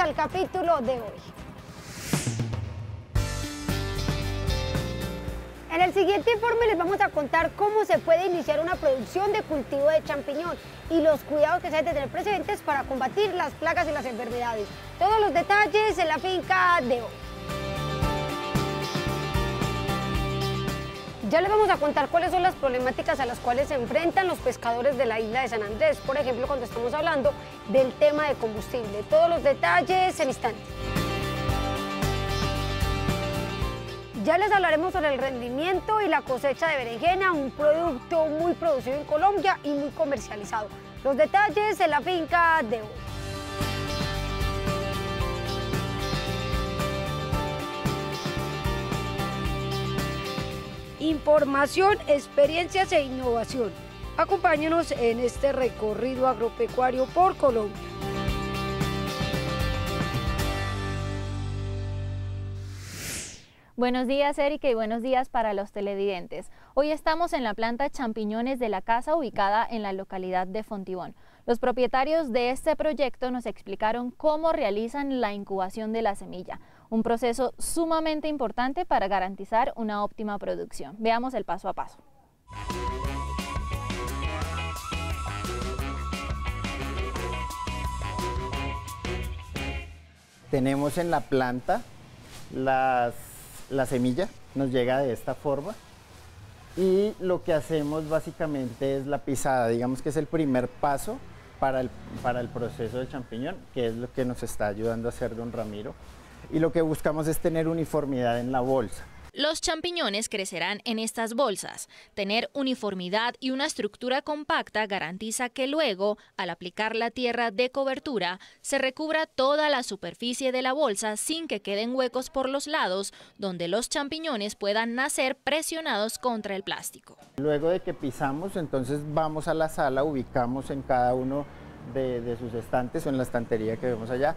al capítulo de hoy. En el siguiente informe les vamos a contar cómo se puede iniciar una producción de cultivo de champiñón y los cuidados que se deben tener presentes para combatir las plagas y las enfermedades. Todos los detalles en la finca de hoy. Ya les vamos a contar cuáles son las problemáticas a las cuales se enfrentan los pescadores de la isla de San Andrés, por ejemplo, cuando estamos hablando del tema de combustible. Todos los detalles en instante. Ya les hablaremos sobre el rendimiento y la cosecha de berenjena, un producto muy producido en Colombia y muy comercializado. Los detalles en la finca de hoy. información, experiencias e innovación. Acompáñenos en este recorrido agropecuario por Colombia. Buenos días, Erika, y buenos días para los televidentes. Hoy estamos en la planta Champiñones de la Casa, ubicada en la localidad de Fontibón. Los propietarios de este proyecto nos explicaron cómo realizan la incubación de la semilla un proceso sumamente importante para garantizar una óptima producción. Veamos el paso a paso. Tenemos en la planta las, la semilla, nos llega de esta forma y lo que hacemos básicamente es la pisada, digamos que es el primer paso para el, para el proceso de champiñón, que es lo que nos está ayudando a hacer don Ramiro y lo que buscamos es tener uniformidad en la bolsa. Los champiñones crecerán en estas bolsas. Tener uniformidad y una estructura compacta garantiza que luego, al aplicar la tierra de cobertura, se recubra toda la superficie de la bolsa sin que queden huecos por los lados donde los champiñones puedan nacer presionados contra el plástico. Luego de que pisamos, entonces vamos a la sala, ubicamos en cada uno de, sus estantes o en la estantería que vemos allá,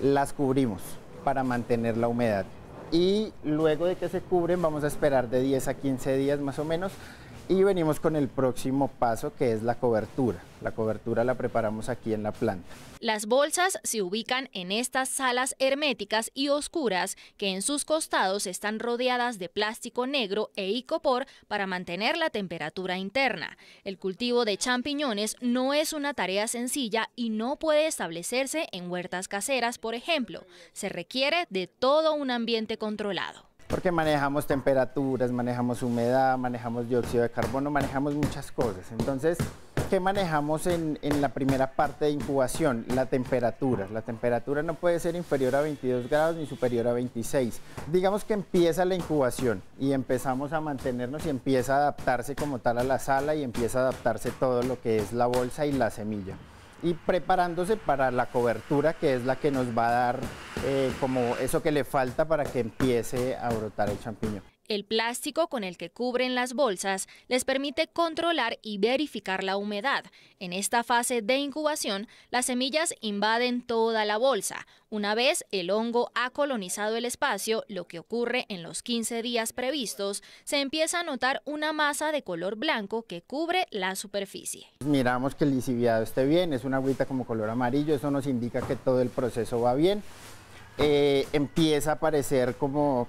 las cubrimos para mantener la humedad. Y luego de que se cubren vamos a esperar de 10 a 15 días más o menos y venimos con el próximo paso que es la cobertura. La cobertura la preparamos aquí en la planta. Las bolsas se ubican en estas salas herméticas y oscuras que en sus costados están rodeadas de plástico negro e icopor para mantener la temperatura interna. El cultivo de champiñones no es una tarea sencilla y no puede establecerse en huertas caseras, por ejemplo. Se requiere de todo un ambiente controlado porque manejamos temperaturas, manejamos humedad, manejamos dióxido de carbono, manejamos muchas cosas. Entonces, ¿qué manejamos en, en, la primera parte de incubación? La temperatura. La temperatura no puede ser inferior a 22 grados ni superior a 26. Digamos que empieza la incubación y empezamos a mantenernos y empieza a adaptarse como tal a la sala y empieza a adaptarse todo lo que es la bolsa y la semilla y preparándose para la cobertura que es la que nos va a dar eh, como eso que le falta para que empiece a brotar el champiñón. El plástico con el que cubren las bolsas les permite controlar y verificar la humedad. En esta fase de incubación, las semillas invaden toda la bolsa. Una vez el hongo ha colonizado el espacio, lo que ocurre en los 15 días previstos, se empieza a notar una masa de color blanco que cubre la superficie. Miramos que el lisiviado esté bien, es una agüita como color amarillo, eso nos indica que todo el proceso va bien. Eh, empieza a aparecer como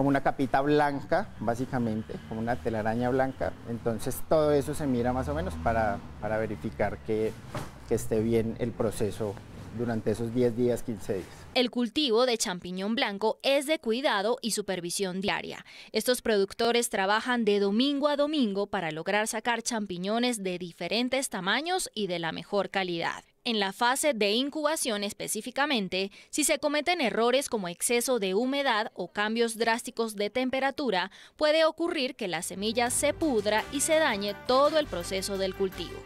como una capita blanca, básicamente, como una telaraña blanca. Entonces todo eso se mira más o menos para, verificar que, que esté bien el proceso durante esos 10 días, 15 días. El cultivo de champiñón blanco es de cuidado y supervisión diaria. Estos productores trabajan de domingo a domingo para lograr sacar champiñones de diferentes tamaños y de la mejor calidad en la fase de incubación específicamente, si se cometen errores como exceso de humedad o cambios drásticos de temperatura, puede ocurrir que la semilla se pudra y se dañe todo el proceso del cultivo.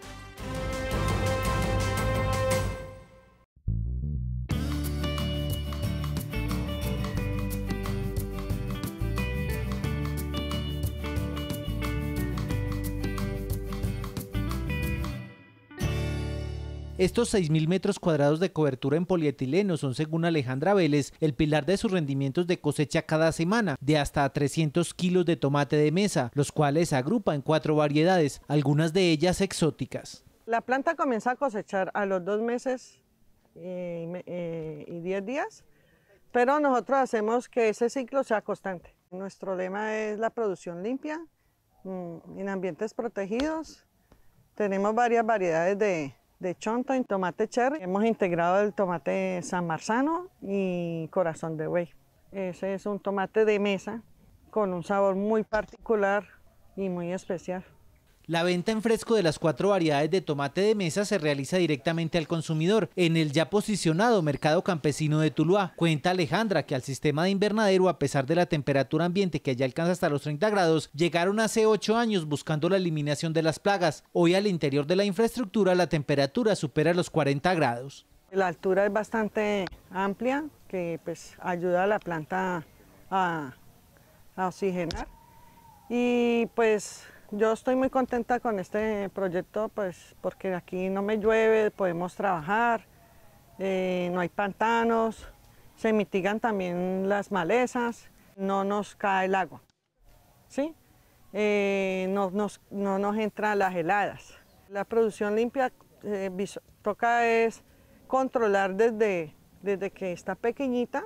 Estos 6.000 metros cuadrados de cobertura en polietileno son, según Alejandra Vélez, el pilar de sus rendimientos de cosecha cada semana, de hasta 300 kilos de tomate de mesa, los cuales agrupa en cuatro variedades, algunas de ellas exóticas. La planta comienza a cosechar a los dos meses eh, eh, y diez días, pero nosotros hacemos que ese ciclo sea constante. Nuestro lema es la producción limpia, mm, en ambientes protegidos. Tenemos varias variedades de, de chonta y tomate cherry. Hemos integrado el tomate san marzano y corazón de buey. Ese es un tomate de mesa con un sabor muy particular y muy especial. La venta en fresco de las cuatro variedades de tomate de mesa se realiza directamente al consumidor en el ya posicionado mercado campesino de Tuluá. Cuenta Alejandra que al sistema de invernadero, a pesar de la temperatura ambiente que ya alcanza hasta los 30 grados, llegaron hace ocho años buscando la eliminación de las plagas. Hoy al interior de la infraestructura la temperatura supera los 40 grados. La altura es bastante amplia, que pues ayuda a la planta a, a oxigenar y pues yo estoy muy contenta con este proyecto, pues porque aquí no me llueve, podemos trabajar, eh, no hay pantanos, se mitigan también las malezas, no nos cae el agua, eh, no, nos, no, nos, entran las heladas. La producción limpia eh, toca es controlar desde, desde que está pequeñita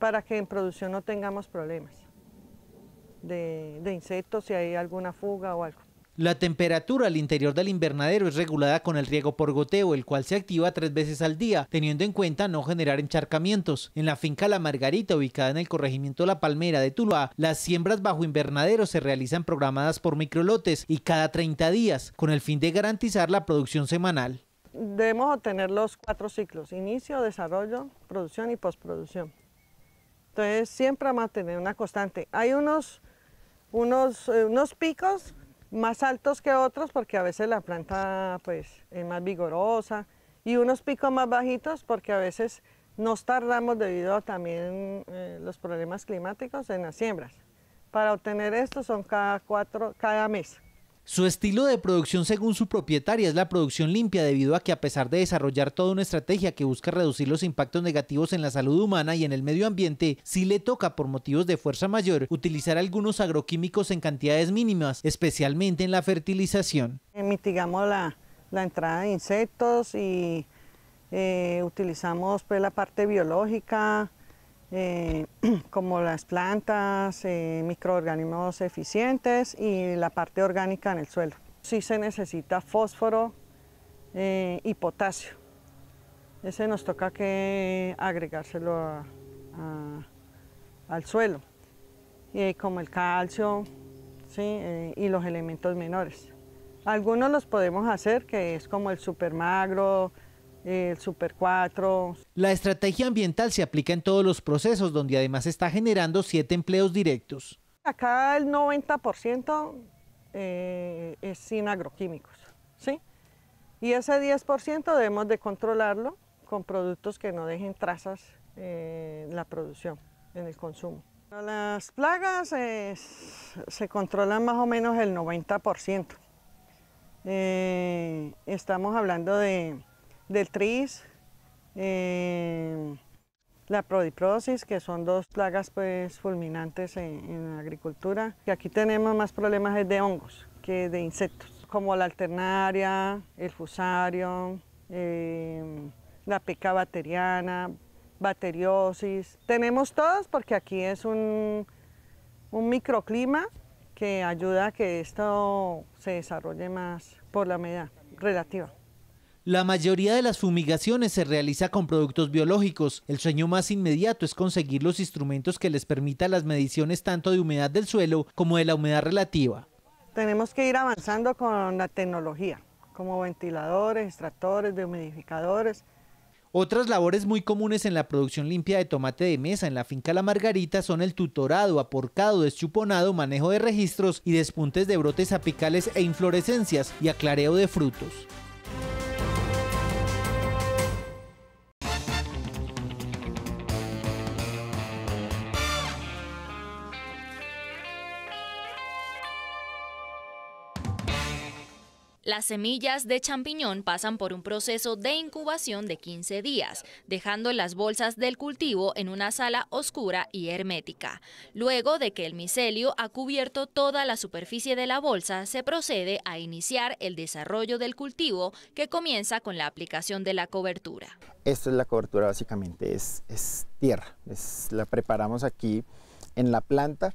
para que en producción no tengamos problemas de, insectos si hay alguna fuga o algo. La temperatura al interior del invernadero es regulada con el riego por goteo, el cual se activa tres veces al día, teniendo en cuenta no generar encharcamientos. En la finca La Margarita, ubicada en el corregimiento La Palmera de Tuluá, las siembras bajo invernadero se realizan programadas por microlotes y cada 30 días, con el fin de garantizar la producción semanal. Debemos obtener los cuatro ciclos, inicio, desarrollo, producción y postproducción. Entonces siempre mantener una constante. Hay unos eh, unos, picos más altos que otros porque a veces la planta pues, es más vigorosa y unos picos más bajitos porque a veces nos tardamos debido a también eh, los problemas climáticos en las siembras. Para obtener esto son cada, cuatro, cada mes. Su estilo de producción según su propietaria es la producción limpia debido a que a pesar de desarrollar toda una estrategia que busca reducir los impactos negativos en la salud humana y en el medio ambiente, sí le toca por motivos de fuerza mayor utilizar algunos agroquímicos en cantidades mínimas, especialmente en la fertilización. Eh, mitigamos la, entrada de insectos y eh, utilizamos pues, la parte biológica, eh, como las plantas, eh, microorganismos eficientes y la parte orgánica en el suelo. Sí se necesita fósforo eh, y potasio. Ese nos toca que agregárselo al suelo, como el calcio y los elementos menores. Algunos los podemos hacer, que es como el supermagro, el Super 4. La estrategia ambiental se aplica en todos los procesos, donde además está generando siete empleos directos. Acá el 90% eh, es sin agroquímicos, ¿sí? Y ese 10% debemos de controlarlo con productos que no dejen trazas en eh, la producción, en el consumo. Las plagas eh, se controlan más o menos el 90%. estamos hablando de del tris, em, la prodiprosis, que son dos plagas pues, fulminantes en, la agricultura. Y aquí tenemos más problemas de hongos que de insectos, como la alternaria, el fusario, em, la peca bacteriana, bacteriosis. Tenemos todos porque aquí es un, un microclima que ayuda a que esto se desarrolle más por la medida relativa. La mayoría de las fumigaciones se realiza con productos biológicos. El sueño más inmediato es conseguir los instrumentos que les permitan las mediciones tanto de humedad del suelo como de la humedad relativa. Tenemos que ir avanzando con la tecnología, como ventiladores, extractores, dehumidificadores, otras labores muy comunes en la producción limpia de tomate de mesa en la finca La Margarita son el tutorado, aporcado, deschuponado, manejo de registros y despuntes de brotes apicales e inflorescencias y aclareo de frutos. Las semillas de champiñón pasan por un proceso de incubación de 15 días, dejando las bolsas del cultivo en una sala oscura y hermética. Luego de que el micelio ha cubierto toda la superficie de la bolsa, se procede a iniciar el desarrollo del cultivo que comienza con la aplicación de la cobertura. Esta es la cobertura básicamente, es, tierra, la preparamos aquí en la planta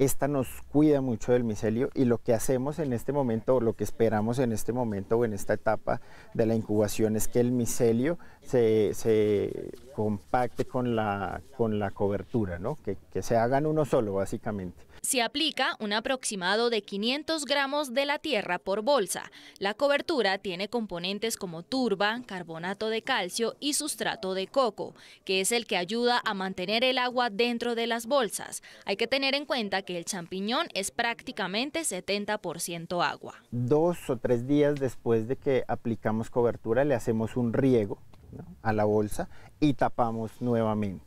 esta nos cuida mucho del micelio y lo que hacemos en este momento, lo que esperamos en este momento o en esta etapa de la incubación es que el micelio se, se compacte con la, con la cobertura, que, que se hagan uno solo básicamente. Se aplica un aproximado de 500 gramos de la tierra por bolsa. La cobertura tiene componentes como turba, carbonato de calcio y sustrato de coco, que es el que ayuda a mantener el agua dentro de las bolsas. Hay que tener en cuenta que el champiñón es prácticamente 70% agua. Dos o tres días después de que aplicamos cobertura le hacemos un riego a la bolsa y tapamos nuevamente.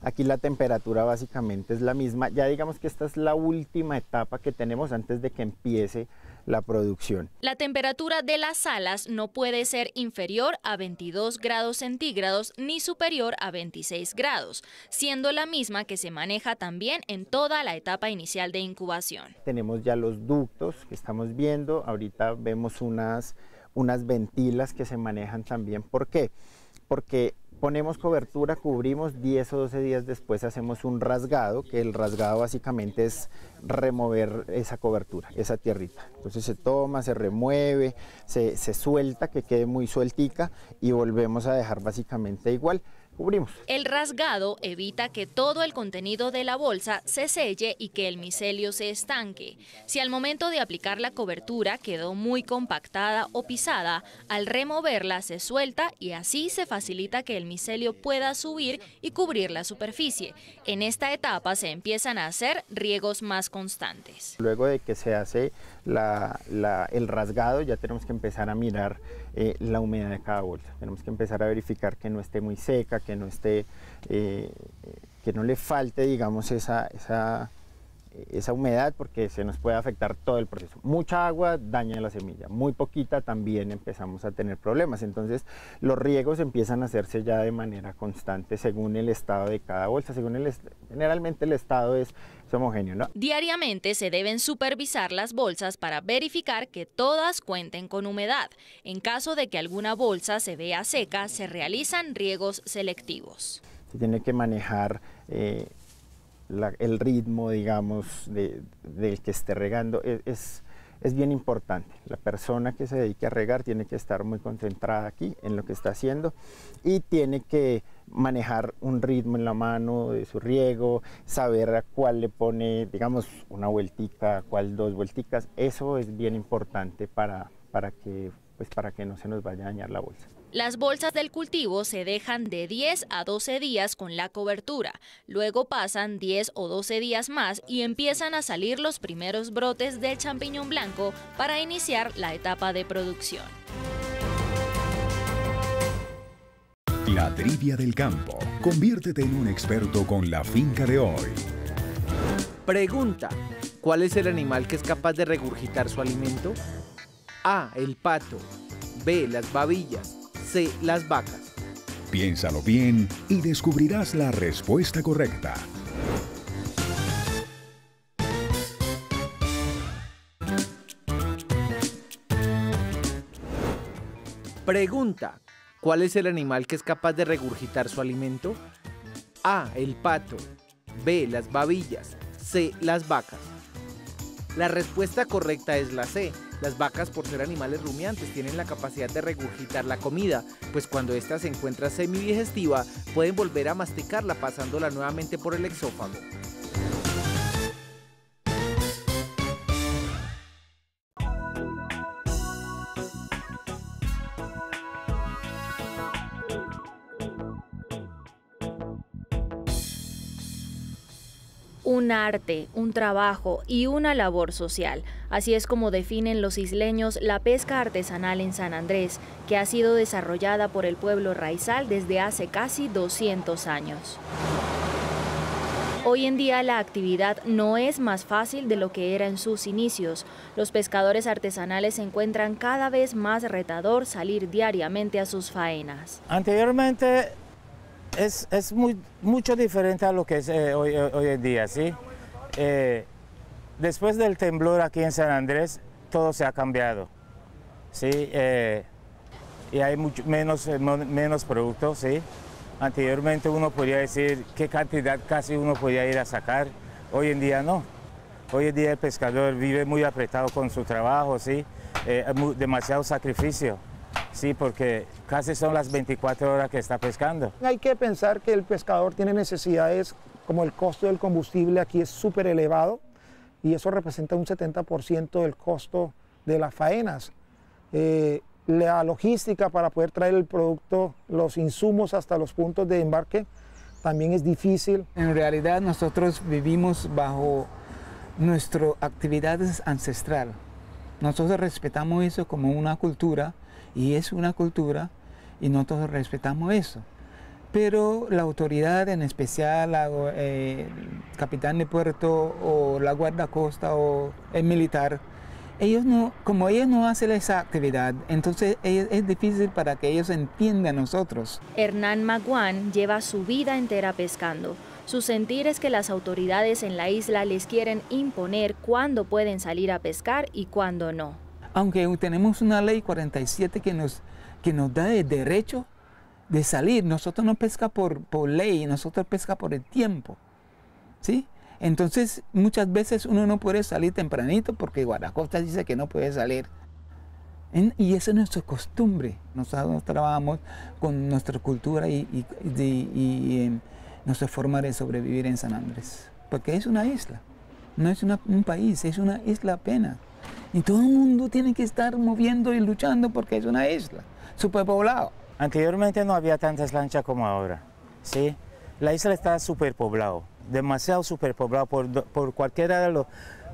Aquí la temperatura básicamente es la misma. Ya digamos que esta es la última etapa que tenemos antes de que empiece la producción. La temperatura de las alas no puede ser inferior a 22 grados centígrados ni superior a 26 grados, siendo la misma que se maneja también en toda la etapa inicial de incubación. Tenemos ya los ductos que estamos viendo. Ahorita vemos unas, unas ventilas que se manejan también. ¿Por qué? porque ponemos cobertura, cubrimos 10 o 12 días después hacemos un rasgado, que el rasgado básicamente es remover esa cobertura, esa tierrita. Entonces se toma, se remueve, se, se suelta, que quede muy sueltica y volvemos a dejar básicamente igual. El rasgado evita que todo el contenido de la bolsa se selle y que el micelio se estanque. Si al momento de aplicar la cobertura quedó muy compactada o pisada, al removerla se suelta y así se facilita que el micelio pueda subir y cubrir la superficie. En esta etapa se empiezan a hacer riegos más constantes. Luego de que se hace el rasgado ya tenemos que empezar a mirar eh, la humedad de cada bolsa. Tenemos que empezar a verificar que no esté muy seca, que no esté, eh, que no le falte, digamos, esa, humedad porque se nos puede afectar todo el proceso. Mucha agua daña la semilla, muy poquita también empezamos a tener problemas. Entonces los riegos empiezan a hacerse ya de manera constante según el estado de cada bolsa. Según el generalmente el estado es somos genios. ¿no? Diariamente se deben supervisar las bolsas para verificar que todas cuenten con humedad. En caso de que alguna bolsa se vea seca, se realizan riegos selectivos. Se tiene que manejar eh, el ritmo, digamos, del que esté regando. E, es es bien importante. La persona que se dedique a regar tiene que estar muy concentrada aquí en lo que está haciendo y tiene que manejar un ritmo en la mano de su riego, saber a cuál le pone, digamos, una vueltita cuál dos vuelticas. Eso es bien importante para, para, que, pues, para que no se nos vaya a dañar la bolsa. Las bolsas del cultivo se dejan de 10 a 12 días con la cobertura, luego pasan 10 o 12 días más y empiezan a salir los primeros brotes del champiñón blanco para iniciar la etapa de producción. La trivia del campo. Conviértete en un experto con la finca de hoy. Pregunta. ¿Cuál es el animal que es capaz de regurgitar su alimento? A. El pato. B. Las babillas. C. las vacas? Piénsalo bien y descubrirás la respuesta correcta. Pregunta, ¿cuál es el animal que es capaz de regurgitar su alimento? A, el pato. B, las babillas. C, las vacas. La respuesta correcta es la C, las vacas, por ser animales rumiantes, tienen la capacidad de regurgitar la comida, pues cuando ésta se encuentra semidigestiva, pueden volver a masticarla pasándola nuevamente por el exófago. arte, un trabajo y una labor social. Así es como definen los isleños la pesca artesanal en San Andrés, que ha sido desarrollada por el pueblo raizal desde hace casi 200 años. Hoy en día la actividad no es más fácil de lo que era en sus inicios. Los pescadores artesanales encuentran cada vez más retador salir diariamente a sus faenas. Anteriormente es, muy, mucho diferente a lo que es eh, eh, hoy, en día, ¿sí? Eh, después del temblor aquí en San Andrés, todo se ha cambiado, ¿sí? y hay mucho, menos, menos productos, ¿sí? Anteriormente uno podía decir qué cantidad casi uno podía ir a sacar, hoy en día no. Hoy en día el pescador vive muy apretado con su trabajo, ¿sí? demasiado sacrificio. Sí, porque casi son las 24 horas que está pescando. Hay que pensar que el pescador tiene necesidades como el costo del combustible aquí es súper elevado y eso representa un 70% del costo de las faenas. Eh, la logística para poder traer el producto, los insumos hasta los puntos de embarque, también es difícil. En realidad nosotros vivimos bajo nuestra actividad ancestral. Nosotros respetamos eso como una cultura y es una cultura y nosotros respetamos eso. Pero la autoridad, en especial el eh, capitán de puerto o la guardacosta o el militar, ellos como ellos no hacen esa actividad, entonces es, difícil para que ellos entiendan a nosotros. Hernán Maguán lleva su vida entera pescando. Su sentir es que las autoridades en la isla les quieren imponer cuándo pueden salir a pescar y cuándo no aunque tenemos una ley 47 que nos, que nos da el derecho de salir, nosotros no pesca por, por ley, nosotros pesca por el tiempo. ¿sí? Entonces muchas veces uno no puede salir tempranito porque Guaracosta dice que no puede salir. y esa es nuestra costumbre. Nosotros trabajamos con nuestra cultura y, em, nuestra forma de sobrevivir en San Andrés. Porque es una isla, no es un país, es una isla apenas. Y todo el mundo tiene que estar moviendo y luchando porque es una isla, superpoblado. Anteriormente no había tantas lanchas como ahora, La isla está superpoblado, demasiado superpoblado, por, por cualquiera de los,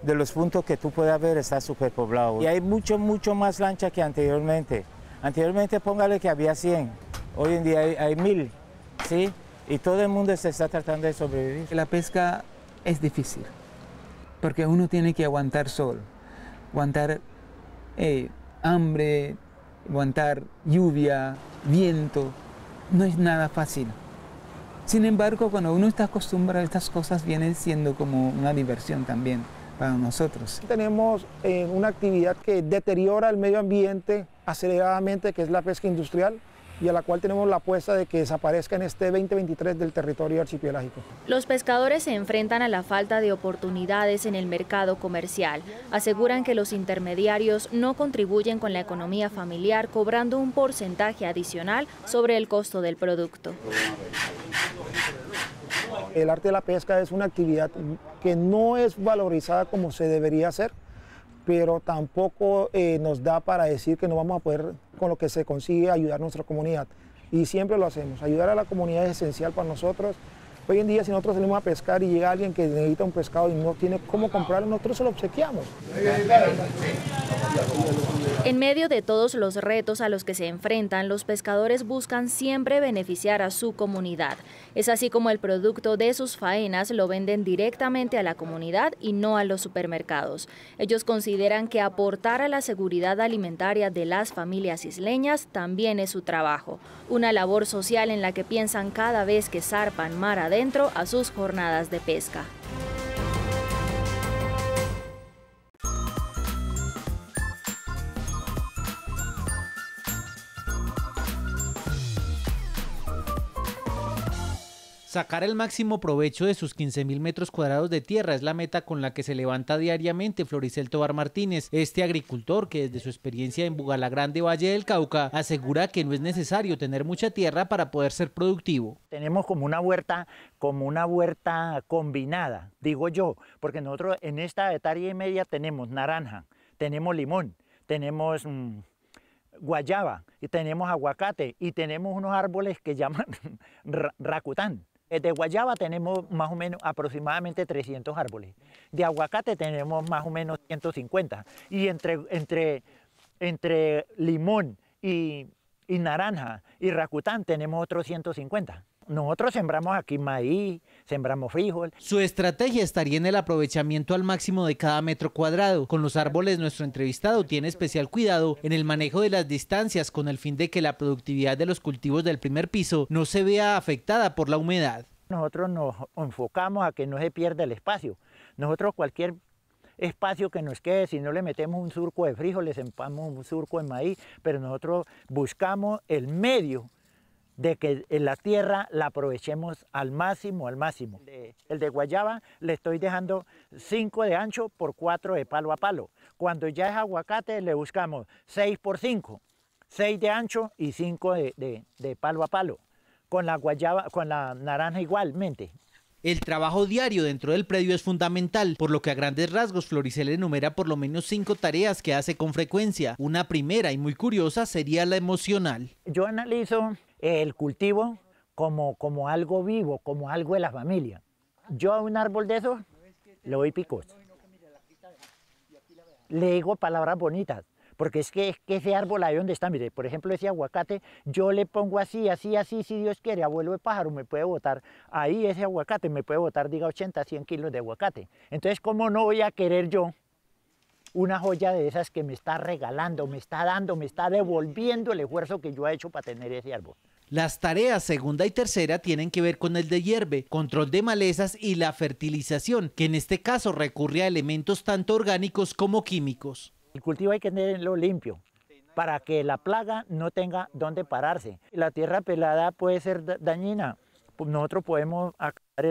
de los puntos que tú puedas ver está superpoblado. Y hay mucho, mucho más lanchas que anteriormente. Anteriormente póngale que había 100, hoy en día hay, 1000, Y todo el mundo se está tratando de sobrevivir. La pesca es difícil, porque uno tiene que aguantar solo aguantar eh, hambre, aguantar lluvia, viento, no es nada fácil. Sin embargo, cuando uno está acostumbrado a estas cosas, viene siendo como una diversión también para nosotros. Tenemos eh, una actividad que deteriora el medio ambiente aceleradamente, que es la pesca industrial y a la cual tenemos la apuesta de que desaparezca en este 2023 del territorio archipiélagico. Los pescadores se enfrentan a la falta de oportunidades en el mercado comercial. Aseguran que los intermediarios no contribuyen con la economía familiar cobrando un porcentaje adicional sobre el costo del producto. El arte de la pesca es una actividad que no es valorizada como se debería hacer, pero tampoco eh, nos da para decir que no vamos a poder lo que se consigue ayudar a nuestra comunidad. Y siempre lo hacemos. Ayudar a la comunidad es esencial para nosotros. Hoy en día, si nosotros salimos a pescar y llega alguien que necesita un pescado y no tiene cómo comprarlo, nosotros se lo obsequiamos. En medio de todos los retos a los que se enfrentan, los pescadores buscan siempre beneficiar a su comunidad. Es así como el producto de sus faenas lo venden directamente a la comunidad y no a los supermercados. Ellos consideran que aportar a la seguridad alimentaria de las familias isleñas también es su trabajo, una labor social en la que piensan cada vez que zarpan mar adentro a sus jornadas de pesca. Sacar el máximo provecho de sus 15.000 metros cuadrados de tierra es la meta con la que se levanta diariamente Floricel Tobar Martínez, este agricultor que desde su experiencia en Bugalagrande, Valle del Cauca, asegura que no es necesario tener mucha tierra para poder ser productivo. Tenemos como una huerta, como una huerta combinada, digo yo, porque nosotros en esta hectárea y media tenemos naranja, tenemos limón, tenemos... Mm, guayaba, y tenemos aguacate y tenemos unos árboles que llaman racután. Eh, de guayaba tenemos más o menos aproximadamente 300 árboles. De aguacate tenemos más o menos 150. Y entre, entre, entre limón y, y naranja y racután tenemos otros 150. Nosotros sembramos aquí maíz, sembramos frijol. Su estrategia estaría en el aprovechamiento al máximo de cada metro cuadrado. Con los árboles, nuestro entrevistado tiene especial cuidado en el manejo de las distancias con el fin de que la productividad de los cultivos del primer piso no se vea afectada por la humedad. Nosotros nos enfocamos a que no se pierda el espacio. Nosotros cualquier espacio que nos quede, si no le metemos un surco de frijol, le sempamos un surco de maíz, pero nosotros buscamos el medio de que la tierra la aprovechemos al máximo, al máximo. El de guayaba le estoy dejando 5 de ancho por 4 de palo a palo. Cuando ya es aguacate le buscamos 6 por 5, 6 de ancho y 5 de, de palo a palo. Con la guayaba, con la naranja igualmente. El trabajo diario dentro del predio es fundamental, por lo que a grandes rasgos Floricel enumera por lo menos cinco tareas que hace con frecuencia. Una primera y muy curiosa sería la emocional. Yo analizo el cultivo como, como algo vivo, como algo de la familia. Yo a un árbol de esos lo doy picos. Le digo palabras bonitas porque es que, ese árbol ahí donde está, mire, por ejemplo, ese aguacate, yo le pongo así, así, así, si Dios quiere, abuelo de pájaro, me puede botar, ahí ese aguacate me puede botar, diga, 80, 100 kilos de aguacate. Entonces, ¿cómo no voy a querer yo una joya de esas que me está regalando, me está dando, me está devolviendo el esfuerzo que yo he hecho para tener ese árbol? Las tareas segunda y tercera tienen que ver con el de hierbe, control de malezas y la fertilización, que en este caso recurre a elementos tanto orgánicos como químicos. El cultivo hay que tenerlo limpio para que la plaga no tenga dónde pararse. La tierra pelada puede ser dañina, pues nosotros podemos acabar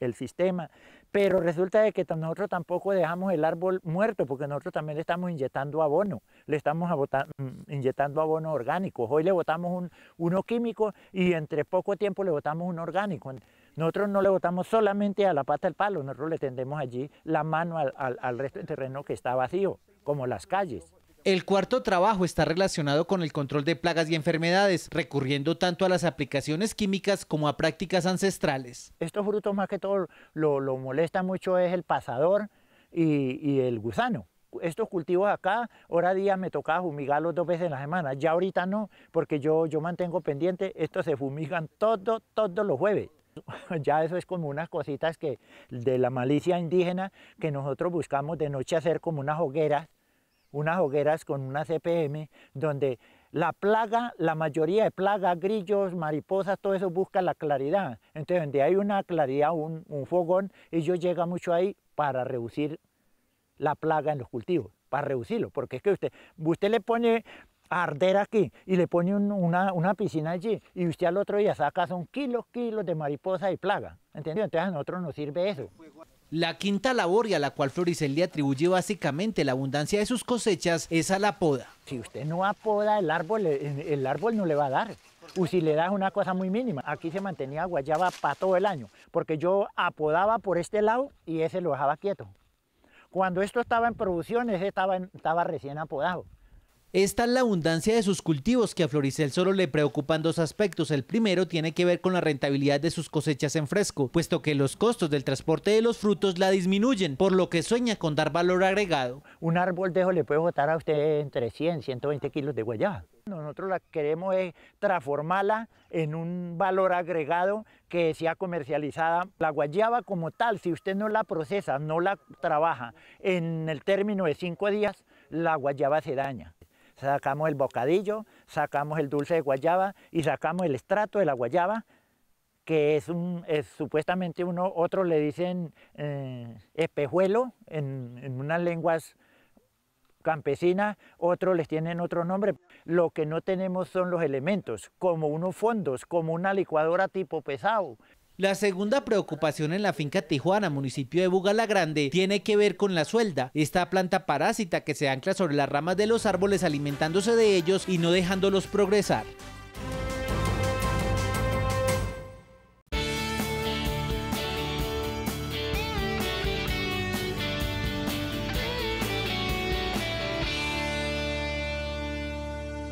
el, sistema, pero resulta de que nosotros tampoco dejamos el árbol muerto porque nosotros también le estamos inyectando abono, le estamos mm, inyectando abono orgánico. Hoy le botamos un, uno químico y entre poco tiempo le botamos un orgánico. Nosotros no le botamos solamente a la pata del palo, nosotros le tendemos allí la mano al, resto del terreno que está vacío, como las calles. El cuarto trabajo está relacionado con el control de plagas y enfermedades, recurriendo tanto a las aplicaciones químicas como a prácticas ancestrales. Estos frutos más que todo lo, molesta mucho es el pasador y, el gusano. Estos cultivos acá, hora día me tocaba fumigarlos dos veces en la semana, ya ahorita no, porque yo, yo mantengo pendiente, estos se fumigan todo, todos los jueves. ya eso es como unas cositas que de la malicia indígena que nosotros buscamos de noche hacer como unas hogueras, unas hogueras con una CPM, donde la plaga, la mayoría de plagas, grillos, mariposas, todo eso busca la claridad. Entonces, donde hay una claridad, un, un fogón, ellos llegan mucho ahí para reducir la plaga en los cultivos, para reducirlo, porque es que usted, usted le pone arder aquí y le pone una, piscina allí y usted al otro día saca son kilos, kilos de mariposa y plaga. ¿Entendido? Entonces a nosotros nos sirve eso. La quinta labor y a la cual Floricel le atribuye básicamente la abundancia de sus cosechas es a la poda. Si usted no apoda el árbol, eh, eh, el, árbol no le va a dar. O si le das una cosa muy mínima. Aquí se mantenía guayaba para todo el año, porque yo apodaba por este lado y ese lo dejaba quieto. Cuando esto estaba en producción, ese estaba, estaba recién apodado. Esta Es la abundancia de sus cultivos que a Floricel solo le preocupan dos aspectos. El primero tiene que ver con la rentabilidad de sus cosechas en fresco, puesto que los costos del transporte de los frutos la disminuyen, por lo que sueña con dar valor agregado. Un árbol dejo le puede botar a usted entre 100, y 120 kilos de guayaba. Nosotros la queremos es transformarla en un valor agregado que sea comercializada. La guayaba como tal, si usted no la procesa, no la trabaja, en el término de cinco días, la guayaba se daña. Sacamos el bocadillo, sacamos el dulce de guayaba y sacamos el estrato de la guayaba, que es, un, supuestamente uno, otros le dicen eh, espejuelo en, unas lenguas campesinas, otros les tienen otro nombre. Lo que no tenemos son los elementos, como unos fondos, como una licuadora tipo pesado. La segunda preocupación en la finca Tijuana, municipio de Bugalagrande, tiene que ver con la suelda, esta planta parásita que se ancla sobre las ramas de los árboles alimentándose de ellos y no dejándolos progresar.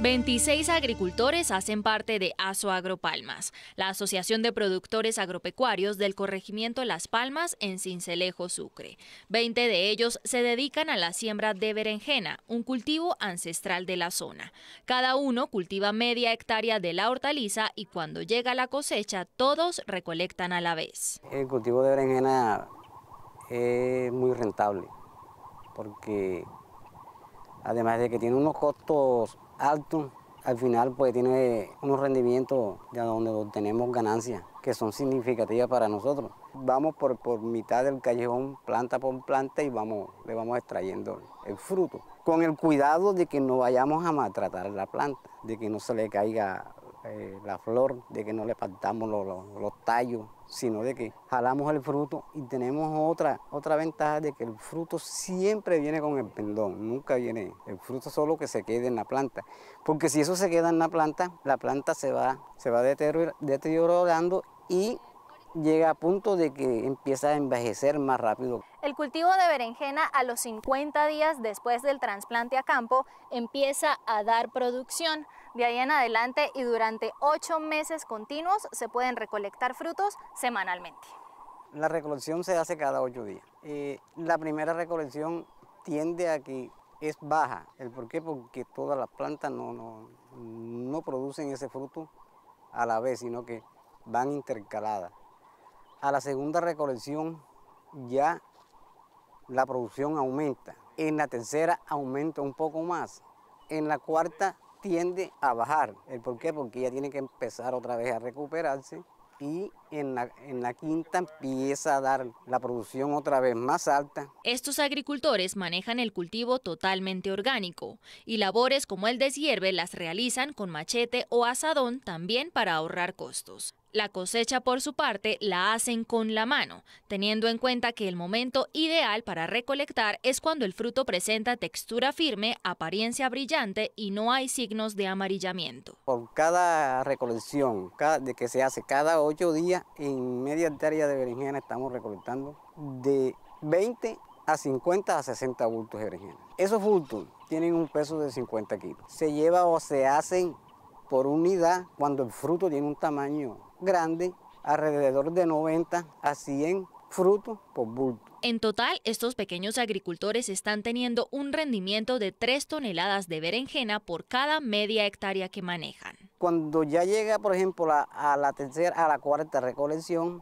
26 agricultores hacen parte de ASO Agropalmas, la Asociación de Productores Agropecuarios del Corregimiento Las Palmas en Cincelejo, Sucre. 20 de ellos se dedican a la siembra de berenjena, un cultivo ancestral de la zona. Cada uno cultiva media hectárea de la hortaliza y cuando llega la cosecha todos recolectan a la vez. El cultivo de berenjena es muy rentable porque además de que tiene unos costos alto, al final pues tiene unos rendimientos de donde obtenemos ganancias que son significativas para nosotros. Vamos por, por mitad del callejón, planta por planta y vamos, le vamos extrayendo el fruto. Con el cuidado de que no vayamos a maltratar la planta, de que no se le caiga eh, la flor, de que no le faltamos los, tallos, sino de que jalamos el fruto y tenemos otra, otra ventaja de que el fruto siempre viene con el pendón, nunca viene el fruto solo que se quede en la planta, porque si eso se queda en la planta, la planta se va, se va deteriorando y llega a punto de que empieza a envejecer más rápido. El cultivo de berenjena a los 50 días después del trasplante a campo empieza a dar producción. De ahí en adelante y durante ocho meses continuos se pueden recolectar frutos semanalmente. La recolección se hace cada ocho días. Eh, la primera recolección tiende a que es baja. ¿El por qué? Porque todas las plantas no, no producen ese fruto a la vez, sino que van intercaladas. A la segunda recolección ya la producción aumenta. En la tercera aumenta un poco más. En la cuarta tiende a bajar. ¿El por qué? Porque ella tiene que empezar otra vez a recuperarse y en la, quinta empieza a dar la producción otra vez más alta. Estos agricultores manejan el cultivo totalmente orgánico y labores como el deshierve las realizan con machete o azadón también para ahorrar costos. La cosecha, por su parte, la hacen con la mano, teniendo en cuenta que el momento ideal para recolectar es cuando el fruto presenta textura firme, apariencia brillante y no hay signos de amarillamiento. Por cada recolección de que se hace cada ocho días, en media hectárea de berenjena estamos recolectando de 20 a 50 a 60 bultos de berenjena. Esos bultos tienen un peso de 50 kilos. Se lleva o se hacen por unidad cuando el fruto tiene un tamaño grande, alrededor de 90 a 100 frutos por bulto. En total, estos pequeños agricultores están teniendo un rendimiento de 3 toneladas de berenjena por cada media hectárea que manejan. Cuando ya llega, por ejemplo, a la tercera, a la cuarta recolección,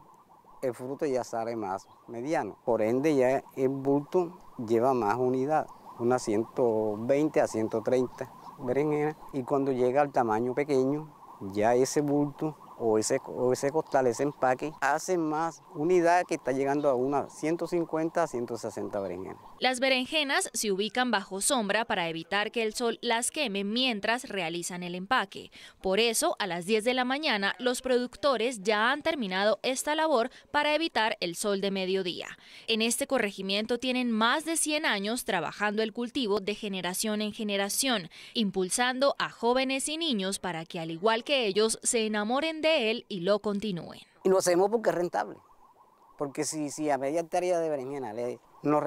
el fruto ya sale más mediano. Por ende, ya el bulto lleva más unidad, unas 120 a 130 berenjenas. Y cuando llega al tamaño pequeño, ya ese bulto o ese, ese costal, ese empaque, hace más unidad que está llegando a unas 150 a 160 berenjenas. Las berenjenas se ubican bajo sombra para evitar que el sol las queme mientras realizan el empaque. Por eso, a las 10 de la mañana, los productores ya han terminado esta labor para evitar el sol de mediodía. En este corregimiento tienen más de 100 años trabajando el cultivo de generación en generación, impulsando a jóvenes y niños para que, al igual que ellos, se enamoren de él y lo continúen. Y lo hacemos porque es rentable. Porque si, si a media hectárea de berenjena le, nos,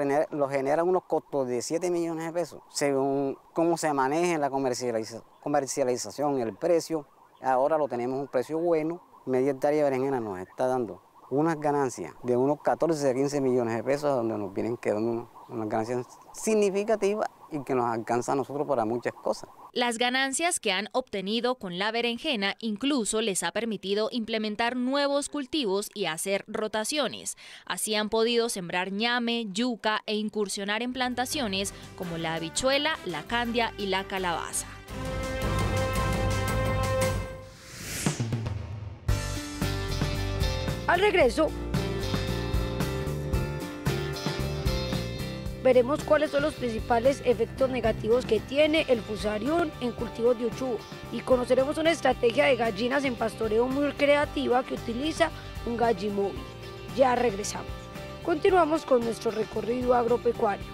generan unos costos de 7 millones de pesos, según cómo se maneje la comercialización, el precio, ahora lo tenemos un precio bueno, media hectárea de berenjena nos está dando unas ganancias de unos 14 a 15 millones de pesos, donde nos vienen quedando unas ganancias significativas y que nos alcanza a nosotros para muchas cosas. Las ganancias que han obtenido con la berenjena incluso les ha permitido implementar nuevos cultivos y hacer rotaciones. Así han podido sembrar ñame, yuca e incursionar en plantaciones como la habichuela, la candia y la calabaza. Al regreso, veremos cuáles son los principales efectos negativos que tiene el fusarión en cultivos de uchuva y conoceremos una estrategia de gallinas en pastoreo muy creativa que utiliza un gallimóvil. Ya regresamos. Continuamos con nuestro recorrido agropecuario.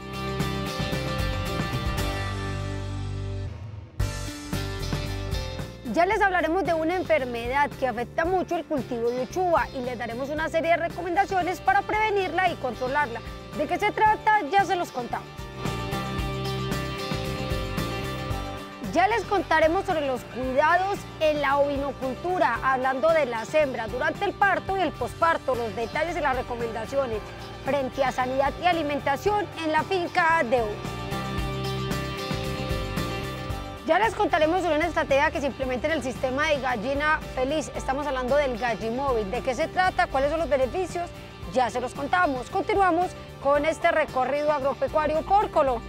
Ya les hablaremos de una enfermedad que afecta mucho el cultivo de uchuva y les daremos una serie de recomendaciones para prevenirla y controlarla. ¿De qué se trata? Ya se los contamos. Ya les contaremos sobre los cuidados en la ovinocultura, hablando de las hembras durante el parto y el posparto, los detalles y las recomendaciones frente a sanidad y alimentación en la finca de hoy. Ya les contaremos sobre una estrategia que se implementa en el sistema de gallina feliz. Estamos hablando del Gallimóvil. ¿De qué se trata? ¿Cuáles son los beneficios? Ya se los contamos. Continuamos con este recorrido agropecuario Córcolo.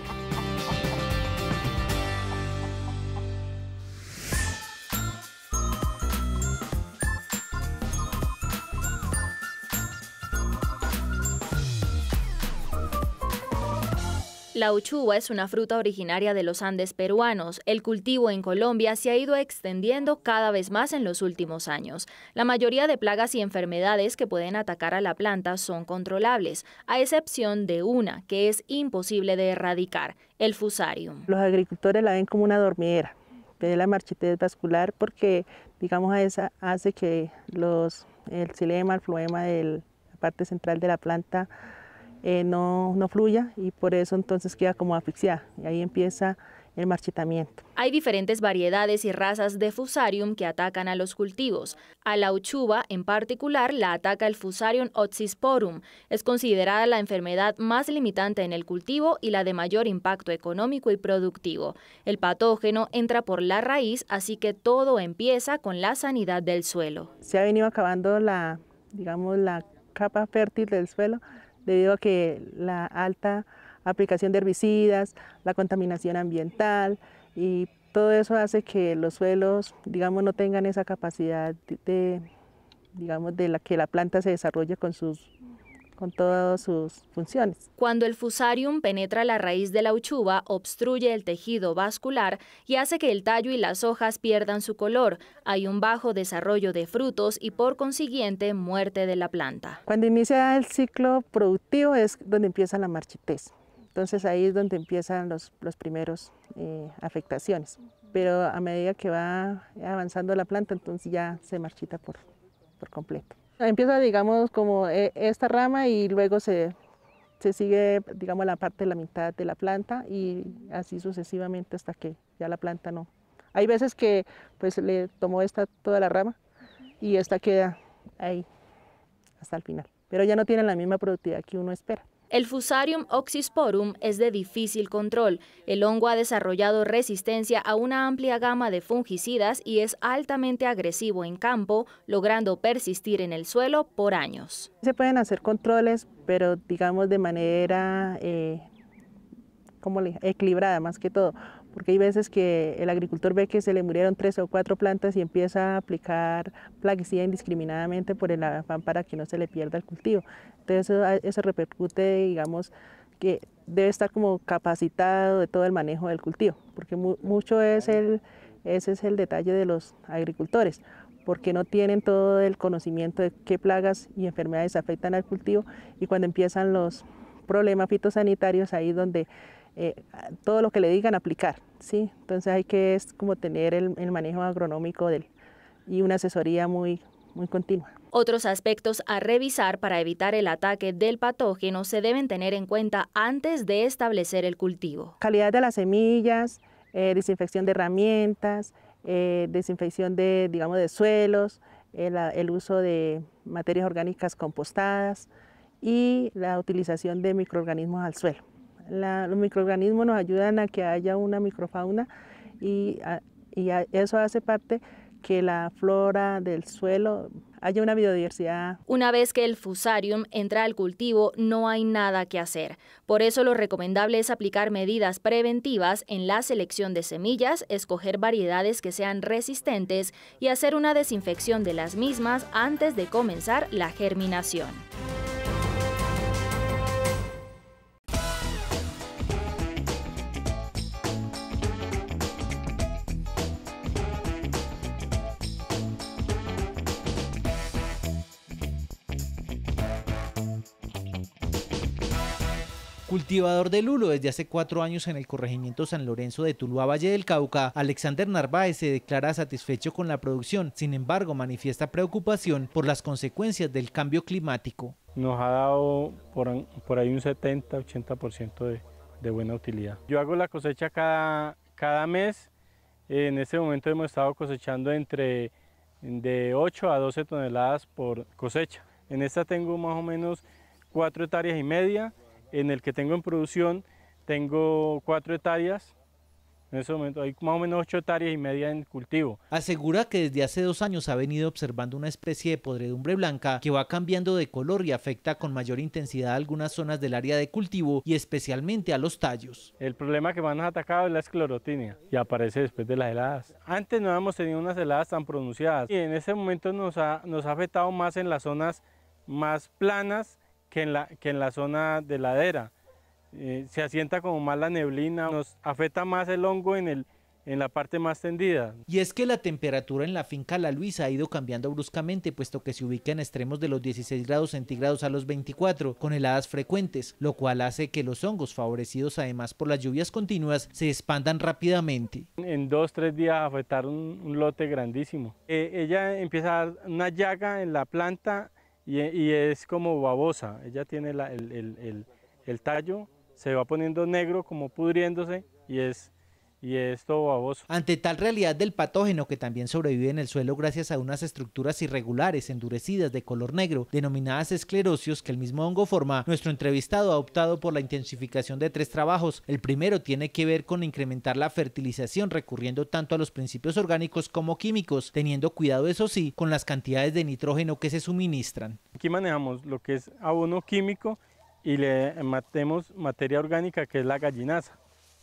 La uchuva es una fruta originaria de los Andes peruanos. El cultivo en Colombia se ha ido extendiendo cada vez más en los últimos años. La mayoría de plagas y enfermedades que pueden atacar a la planta son controlables, a excepción de una que es imposible de erradicar, el fusarium. Los agricultores la ven como una dormidera de la marchitez vascular porque, digamos, esa hace que el xilema, el floema de la parte central de la planta eh, no, no fluya y por eso entonces queda como asfixiada y ahí empieza el marchitamiento. Hay diferentes variedades y razas de fusarium que atacan a los cultivos. A la uchuva, en particular, la ataca el fusarium oxysporum. Es considerada la enfermedad más limitante en el cultivo y la de mayor impacto económico y productivo. El patógeno entra por la raíz, así que todo empieza con la sanidad del suelo. Se ha venido acabando la, digamos, la capa fértil del suelo, debido a que la alta aplicación de herbicidas, la contaminación ambiental y todo eso hace que los suelos, digamos, no tengan esa capacidad de, digamos, de la que la planta se desarrolle con sus con todas sus funciones. Cuando el fusarium penetra la raíz de la uchuva, obstruye el tejido vascular y hace que el tallo y las hojas pierdan su color. Hay un bajo desarrollo de frutos y por consiguiente muerte de la planta. Cuando inicia el ciclo productivo es donde empieza la marchitez. Entonces ahí es donde empiezan los, los primeros eh, afectaciones. Pero a medida que va avanzando la planta, entonces ya se marchita por completo. Empieza, digamos, como eh, esta rama y luego se, sigue, digamos, la parte de la mitad de la planta y así sucesivamente hasta que ya la planta no. Hay veces que pues le tomó esta toda la rama y esta queda ahí hasta el final. Pero ya no tiene la misma productividad que uno espera. El Fusarium oxysporum es de difícil control. El hongo ha desarrollado resistencia a una amplia gama de fungicidas y es altamente agresivo en campo, logrando persistir en el suelo por años. Se pueden hacer controles, pero digamos de manera eh, equilibrada más que todo, porque hay veces que el agricultor ve que se le murieron tres o cuatro plantas y empieza a aplicar plaguicida indiscriminadamente por el afán para que no se le pierda el cultivo. Entonces eso, repercute, digamos, que debe estar como capacitado de todo el manejo del cultivo, porque mucho es el, ese es el detalle de los agricultores, porque no tienen todo el conocimiento de qué plagas y enfermedades afectan al cultivo y cuando empiezan los problemas fitosanitarios ahí donde eh, todo lo que le digan aplicar, ¿sí? Entonces hay que es como tener el, manejo agronómico del, y una asesoría muy, muy continua. Otros aspectos a revisar para evitar el ataque del patógeno se deben tener en cuenta antes de establecer el cultivo. Calidad de las semillas, eh, desinfección de herramientas, eh, desinfección de, digamos, de suelos, el uso de materias orgánicas compostadas y la utilización de microorganismos al suelo los microorganismos nos ayudan a que haya una microfauna y, eso hace parte que la flora del suelo haya una biodiversidad. Una vez que el fusarium entra al cultivo, no hay nada que hacer. Por eso lo recomendable es aplicar medidas preventivas en la selección de semillas, escoger variedades que sean resistentes y hacer una desinfección de las mismas antes de comenzar la germinación. Cultivador de lulo desde hace cuatro años en el corregimiento San Lorenzo de Tuluá, Valle del Cauca, Alexander Narváez se declara satisfecho con la producción, sin embargo manifiesta preocupación por las consecuencias del cambio climático. Nos ha dado por, ahí un 70-80% de, de buena utilidad. Yo hago la cosecha cada, cada mes, en este momento hemos estado cosechando entre de 8 a 12 toneladas por cosecha. En esta tengo más o menos 4 hectáreas y media, en el que tengo en producción tengo cuatro hectáreas. En ese momento hay más o menos ocho hectáreas y media en cultivo. Asegura que desde hace dos años ha venido observando una especie de podredumbre blanca que va cambiando de color y afecta con mayor intensidad a algunas zonas del área de cultivo y especialmente a los tallos. El problema que más nos ha atacado es la esclerotinia y aparece después de las heladas. Antes no habíamos tenido unas heladas tan pronunciadas y en ese momento nos ha afectado más en las zonas más planas que en la, en la zona de ladera. Eh, se asienta como más la neblina, nos afecta más el hongo en, el, en la parte más tendida. Y es que la temperatura en la finca La Luisa ha ido cambiando bruscamente, puesto que se ubica en extremos de los 16 grados centígrados a los 24, con heladas frecuentes, lo cual hace que los hongos, favorecidos además por las lluvias continuas, se expandan rápidamente. En dos, tres días afectaron un, lote grandísimo. Eh, ella empieza a dar una llaga en la planta y, es como babosa, ella tiene el, el, el, el tallo, se va poniendo negro como pudriéndose y es y esto baboso. Ante tal realidad del patógeno que también sobrevive en el suelo gracias a unas estructuras irregulares, endurecidas, de color negro, denominadas esclerosios, que el mismo hongo forma, nuestro entrevistado ha optado por la intensificación de tres trabajos. El primero tiene que ver con incrementar la fertilización recurriendo tanto a los principios orgánicos como químicos, teniendo cuidado, eso sí, con las cantidades de nitrógeno que se suministran. Aquí manejamos lo que es abono químico y le matemos materia orgánica que es la gallinaza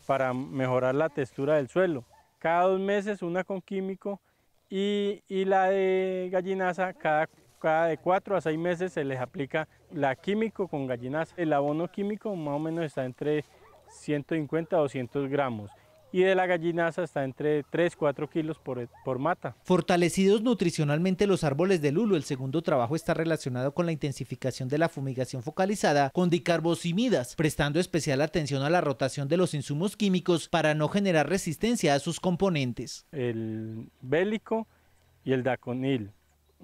para mejorar la textura del suelo. Cada dos meses una con químico y, la de gallinaza cada, cada de cuatro a seis meses se les aplica la químico con gallinaza. El abono químico más o menos está entre 150 a 200 gramos y de la gallinaza está entre 3-4 kilos por, por mata. Fortalecidos nutricionalmente los árboles de lulo, el segundo trabajo está relacionado con la intensificación de la fumigación focalizada con dicarbosimidas, prestando especial atención a la rotación de los insumos químicos para no generar resistencia a sus componentes. El bélico y el daconil,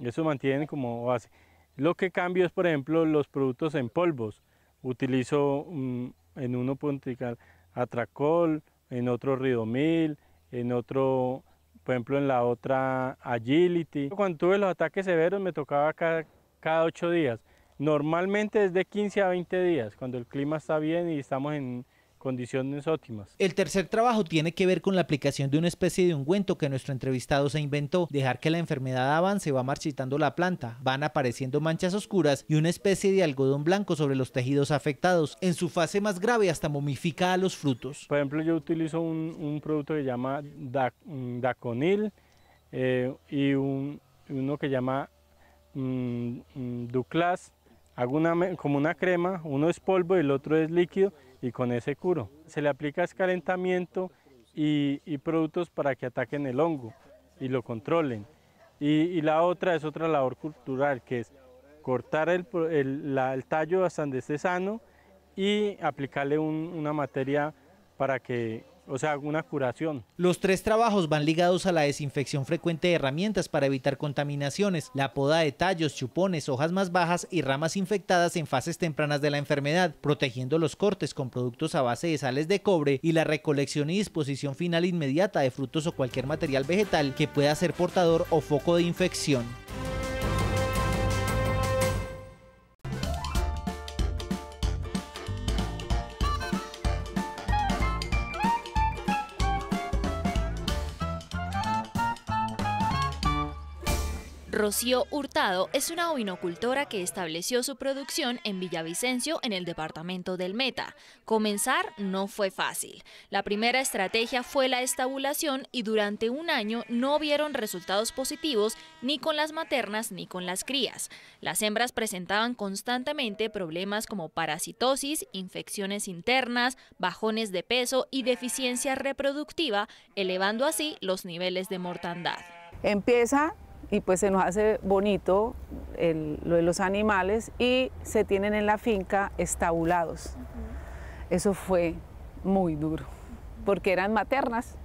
eso mantienen como base. Lo que cambio es, por ejemplo, los productos en polvos. Utilizo mm, en uno puntual atracol, en otro Ridomil, en otro, por ejemplo, en la otra Agility. Cuando tuve los ataques severos me tocaba cada, cada 8 días. Normalmente es de 15 a 20 días, cuando el clima está bien y estamos en, condiciones óptimas. El tercer trabajo tiene que ver con la aplicación de una especie de ungüento que nuestro entrevistado se inventó. Dejar que la enfermedad avance va marchitando la planta, van apareciendo manchas oscuras y una especie de algodón blanco sobre los tejidos afectados. En su fase más grave hasta momifica a los frutos. Por ejemplo, yo utilizo un, producto que llama mm, Daconil eh, y uno que llama mm, mm, Duclas. Hago como una crema, uno es polvo y el otro es líquido y con ese curo. Se le aplica escalentamiento y, productos para que ataquen el hongo y lo controlen. Y, la otra es otra labor cultural, que es cortar el, tallo hasta donde esté sano y aplicarle una materia para que o sea, alguna curación. Los tres trabajos van ligados a la desinfección frecuente de herramientas para evitar contaminaciones, la poda de tallos, chupones, hojas más bajas y ramas infectadas en fases tempranas de la enfermedad, protegiendo los cortes con productos a base de sales de cobre y la recolección y disposición final inmediata de frutos o cualquier material vegetal que pueda ser portador o foco de infección. Rocío Hurtado es una ovinocultora que estableció su producción en Villavicencio, en el departamento del Meta. Comenzar no fue fácil. La primera estrategia fue la estabulación y durante un año no vieron resultados positivos ni con las maternas ni con las crías. Las hembras presentaban constantemente problemas como parasitosis, infecciones internas, bajones de peso y deficiencia reproductiva, elevando así los niveles de mortandad. Empieza y pues se nos hace bonito lo de los animales y se tienen en la finca estabulados. Eso fue muy duro, porque eran maternas.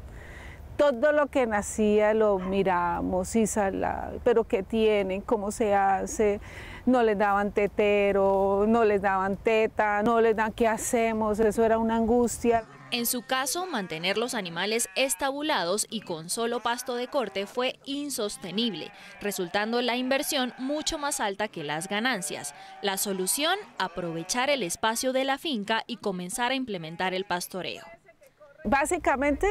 Todo lo que nacía lo miramos y sal pero qué tienen, cómo se hace, no les daban tetero, no les daban teta, no les dan qué hacemos, eso era una angustia. En su caso, mantener los animales estabulados y con solo pasto de corte fue insostenible, resultando la inversión mucho más alta que las ganancias. La solución, aprovechar el espacio de la finca y comenzar a implementar el pastoreo. Básicamente,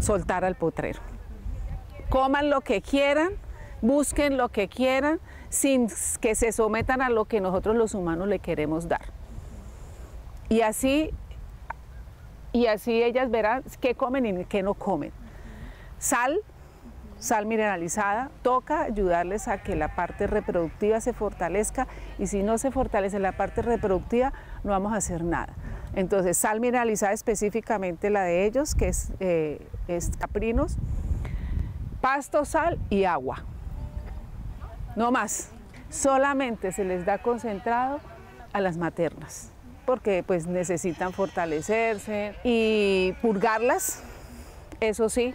soltar al potrero. Coman lo que quieran, busquen lo que quieran, sin que se sometan a lo que nosotros los humanos le queremos dar. Y así y así ellas verán qué comen y qué no comen. Sal, sal mineralizada, toca ayudarles a que la parte reproductiva se fortalezca y si no se fortalece la parte reproductiva no vamos a hacer nada. Entonces sal mineralizada específicamente la de ellos, que es, eh, caprinos, pasto, sal y agua. No más, solamente se les da concentrado a las maternas porque pues necesitan fortalecerse y purgarlas, eso sí,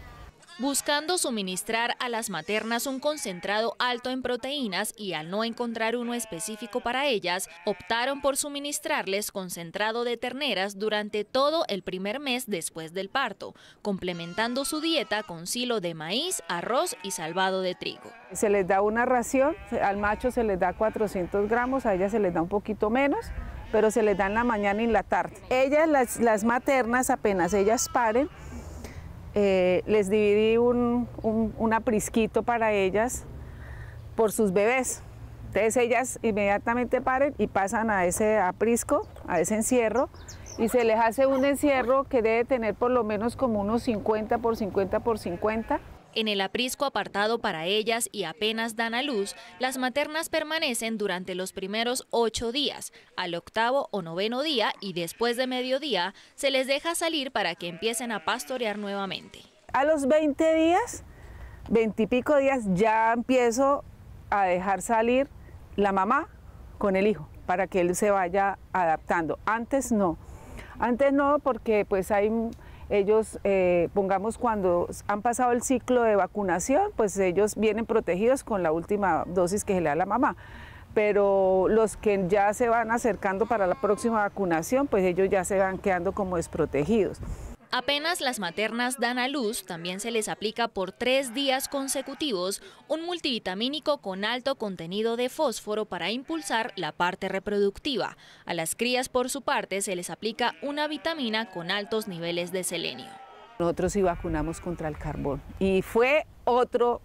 buscando suministrar a las maternas un concentrado alto en proteínas y al no encontrar uno específico para ellas, optaron por suministrarles concentrado de terneras durante todo el primer mes después del parto, complementando su dieta con silo de maíz, arroz y salvado de trigo. Se les da una ración, al macho se les da 400 gramos, a ella se les da un poquito menos, pero se les dan la mañana y la tarde. Ellas, las, las maternas, apenas ellas paren, eh, les dividí un, un, un, aprisquito para ellas por sus bebés. Entonces ellas inmediatamente paren y pasan a ese aprisco, a ese encierro, y se les hace un encierro que debe tener por lo menos como unos 50 por 50 por 50 en el aprisco apartado para ellas y apenas dan a luz, las maternas permanecen durante los primeros ocho días. Al octavo o noveno día y después de mediodía se les deja salir para que empiecen a pastorear nuevamente. A los 20 días, 20 y pico días, ya empiezo a dejar salir la mamá con el hijo para que él se vaya adaptando. Antes no. Antes no porque pues hay ellos, eh, pongamos cuando han pasado el ciclo de vacunación, pues ellos vienen protegidos con la última dosis que se le da a la mamá. Pero los que ya se van acercando para la próxima vacunación, pues ellos ya se van quedando como desprotegidos. Apenas las maternas dan a luz, también se les aplica por tres días consecutivos un multivitamínico con alto contenido de fósforo para impulsar la parte reproductiva. A las crías, por su parte, se les aplica una vitamina con altos niveles de selenio. Nosotros sí vacunamos contra el carbón y fue otro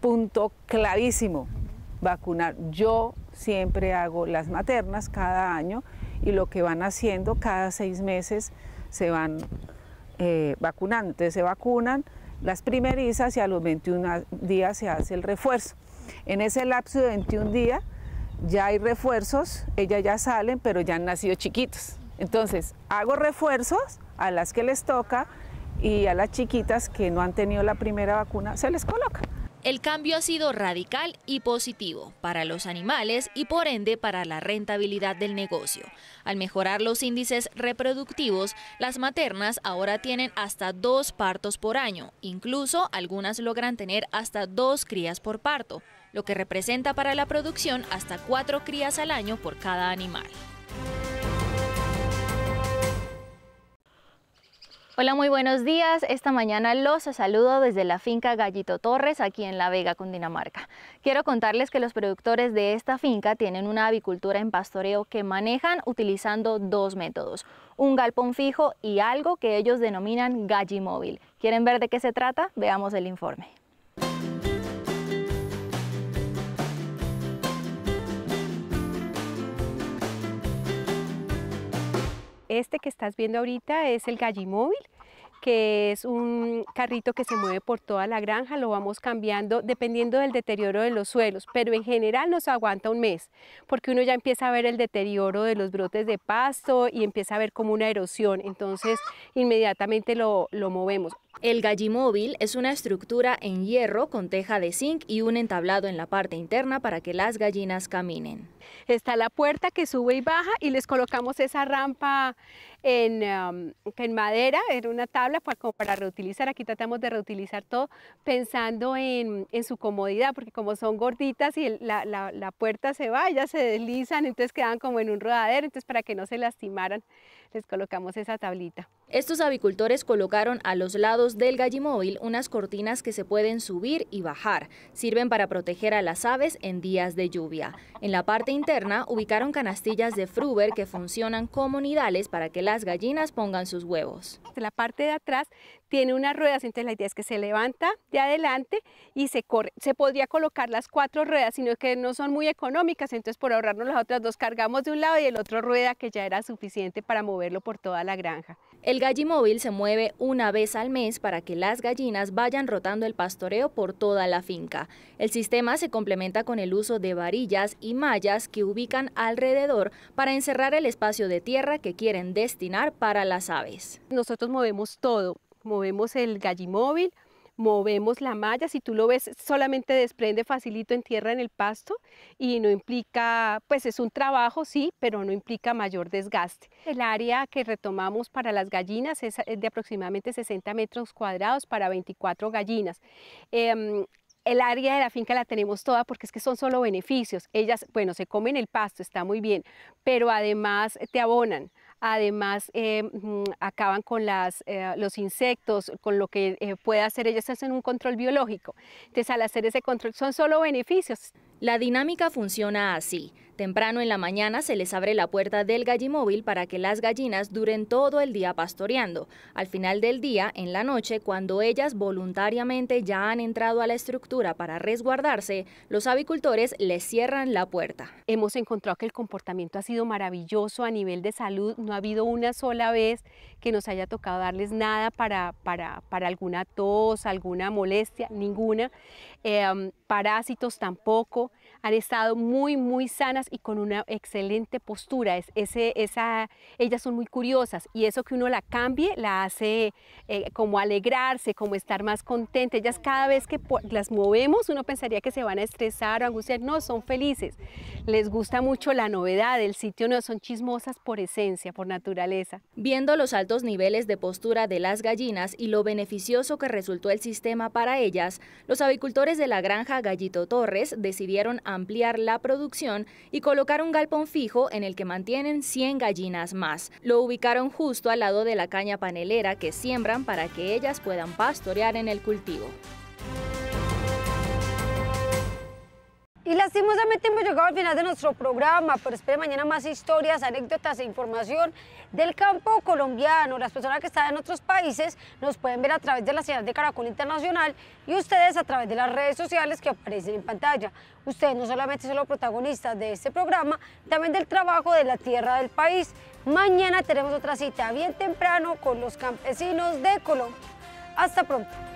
punto clarísimo, vacunar. Yo siempre hago las maternas cada año y lo que van haciendo cada seis meses se van eh, vacunantes se vacunan las primerizas y a los 21 días se hace el refuerzo. En ese lapso de 21 días ya hay refuerzos, ellas ya salen, pero ya han nacido chiquitos. Entonces, hago refuerzos a las que les toca y a las chiquitas que no han tenido la primera vacuna, se les coloca. El cambio ha sido radical y positivo para los animales y por ende para la rentabilidad del negocio. Al mejorar los índices reproductivos, las maternas ahora tienen hasta dos partos por año, incluso algunas logran tener hasta dos crías por parto, lo que representa para la producción hasta cuatro crías al año por cada animal. Hola, muy buenos días. Esta mañana los saludo desde la finca Gallito Torres, aquí en La Vega, Cundinamarca. Quiero contarles que los productores de esta finca tienen una avicultura en pastoreo que manejan utilizando dos métodos, un galpón fijo y algo que ellos denominan gallimóvil. ¿Quieren ver de qué se trata? Veamos el informe. Este que estás viendo ahorita es el gallimóvil, que es un carrito que se mueve por toda la granja, lo vamos cambiando dependiendo del deterioro de los suelos, pero en general nos aguanta un mes, porque uno ya empieza a ver el deterioro de los brotes de pasto y empieza a ver como una erosión, entonces inmediatamente lo, lo movemos. El gallimóvil es una estructura en hierro con teja de zinc y un entablado en la parte interna para que las gallinas caminen. Está la puerta que sube y baja y les colocamos esa rampa en, em, en madera, era una tabla, para pues, como para reutilizar. Aquí tratamos de reutilizar todo pensando en, en su comodidad, porque como son gorditas y la, puerta se vaya se deslizan, entonces quedan como en un rodadero, entonces para que no se lastimaran les colocamos esa tablita. Estos avicultores colocaron a los lados del gallimóvil unas cortinas que se pueden subir y bajar. Sirven para proteger a las aves en días de lluvia. En la parte interna ubicaron canastillas de fruber que funcionan como nidales para que las gallinas pongan sus huevos. La parte de atrás tiene unas ruedas, entonces la idea es que se levanta de adelante y se corre. Se podría colocar las cuatro ruedas, sino que no son muy económicas, entonces por ahorrarnos las otras dos cargamos de un lado y el otro rueda que ya era suficiente para moverlo por toda la granja. El gallimóvil se mueve una vez al mes para que las gallinas vayan rotando el pastoreo por toda la finca. El sistema se complementa con el uso de varillas y mallas que ubican alrededor para encerrar el espacio de tierra que quieren destinar para las aves. Nosotros movemos todo, movemos el gallimóvil, movemos la malla, si tú lo ves solamente desprende facilito en tierra en el pasto y no implica, pues es un trabajo sí, pero no implica mayor desgaste. El área que retomamos para las gallinas es eh, de aproximadamente 60 metros cuadrados para 24 gallinas. Em, el área de la finca la tenemos toda porque es que son solo beneficios. Ellas, bueno, se comen el pasto, está muy bien, pero además te abonan además eh, mm, acaban con eh, los insectos, con lo que eh, pueda hacer ellas, hacen un control biológico. Entonces, al hacer ese control son solo beneficios. La dinámica funciona así. Temprano en la mañana se les abre la puerta del gallimóvil para que las gallinas duren todo el día pastoreando. Al final del día, en la noche, cuando ellas voluntariamente ya han entrado a la estructura para resguardarse, los avicultores les cierran la puerta. Hemos encontrado que el comportamiento ha sido maravilloso a nivel de salud. No ha habido una sola vez que nos haya tocado darles nada para, para, alguna tos, alguna molestia, ninguna. Eh, parásitos tampoco, han estado muy, muy sanas y con una excelente postura. Es, ese, esa, ellas son muy curiosas y eso que uno la cambie la hace eh, como alegrarse, como estar más contenta. Ellas cada vez que las movemos uno pensaría que se van a estresar o angustiar. No, son felices. Les gusta mucho la novedad del sitio, no son chismosas por esencia, por naturaleza. Viendo los altos niveles de postura de las gallinas y lo beneficioso que resultó el sistema para ellas, los avicultores de la granja Gallito Torres decidieron ampliar la producción y colocar un galpón fijo en el que mantienen 100 gallinas más. Lo ubicaron justo al lado de la caña panelera que siembran para que ellas puedan pastorear en el cultivo. Y lastimosamente hemos llegado al final de nuestro programa, pero espere mañana más historias, anécdotas e información del campo colombiano. Las personas que están en otros países nos pueden ver a través de la ciudad de Caracol Internacional y ustedes a través de las redes sociales que aparecen en pantalla. Ustedes no solamente son los protagonistas de este programa, también del trabajo de la tierra del país. Mañana tenemos otra cita bien temprano con los campesinos de Colombia. Hasta pronto.